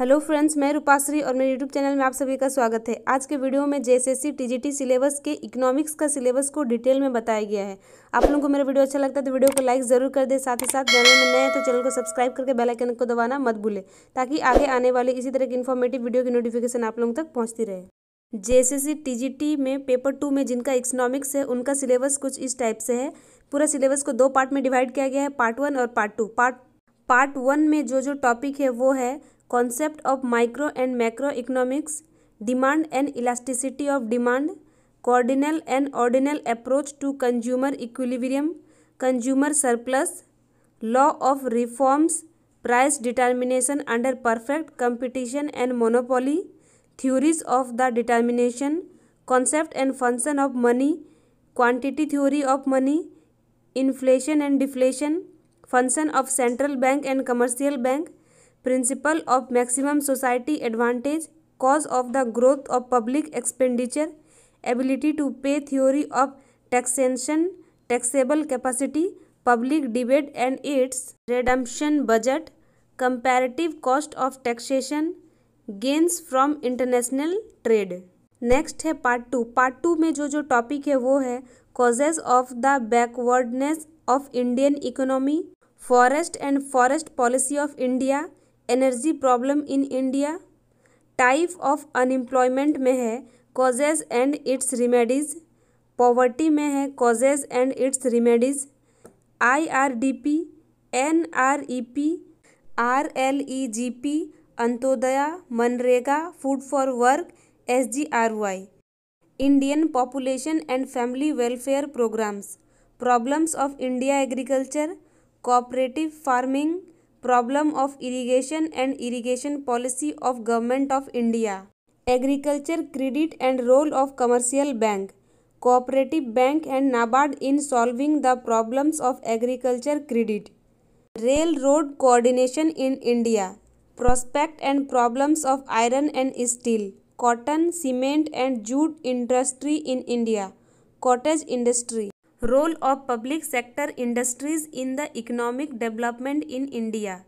hello friends मैं रूपाश्री और मेरे यूट्यूब चैनल में आप सभी का स्वागत है आज के वीडियो में जेएसएससी टीजीटी सिलेबस के इकोनॉमिक्स का सिलेबस को डिटेल में बताया गया है आप लोगों को मेरा वीडियो अच्छा लगता है तो वीडियो को लाइक ज़रूर कर दे साथ ही साथ चैनल में नए हैं तो चैनल को सब्सक्राइब करके बेलाइकन को दबाना मत भूलें ताकि आगे आने वाले इसी तरह की इन्फॉर्मेटिव वीडियो की नोटिफिकेशन आप लोगों तक पहुँचती रहे जेएसएससी टीजीटी में पेपर टू में जिनका इकोनॉमिक्स है उनका सिलेबस कुछ इस टाइप से है पूरा सिलेबस को दो पार्ट में डिवाइड किया गया है पार्ट वन और part two part part one में जो जो टॉपिक है वो है concept of micro and macroeconomics, demand and elasticity of demand, cardinal and ordinal approach to consumer equilibrium, consumer surplus, law of reforms, price determination under perfect competition and monopoly, theories of the determination, concept and function of money, quantity theory of money, inflation and deflation, function of central bank and commercial bank, principle of maximum society advantage cause of the growth of public expenditure ability to pay theory of taxation taxable capacity public debate and its redemption budget comparative cost of taxation gains from international trade next है part two part two में जो जो topic है वो है causes of the backwardness of Indian economy forest and forest policy of India energy problem in India type of unemployment में है causes and its remedies poverty में है causes and its remedies I R D P N R E P R L E G P Antyodaya MNREGA food for work S G R Y Indian population and family welfare programmes problems of India agriculture cooperative farming problem of irrigation and irrigation policy of government of india agriculture credit and role of commercial bank cooperative bank and nabard in solving the problems of agriculture credit railroad coordination in india prospect and problems of iron and steel cotton cement and jute industry in india cottage industry role of public sector industries in the economic development in India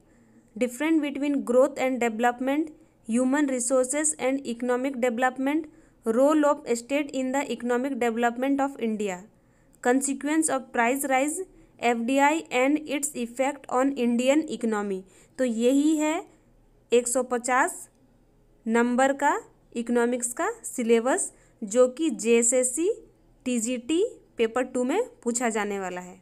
different between growth and development human resources and economic development role of state in the economic development of India consequence of price rise F D I and its effect on Indian economy तो यही है एक सौ पचास number का economics का syllabus जो कि J S S C T G T paper two में पूछा जाने वाला है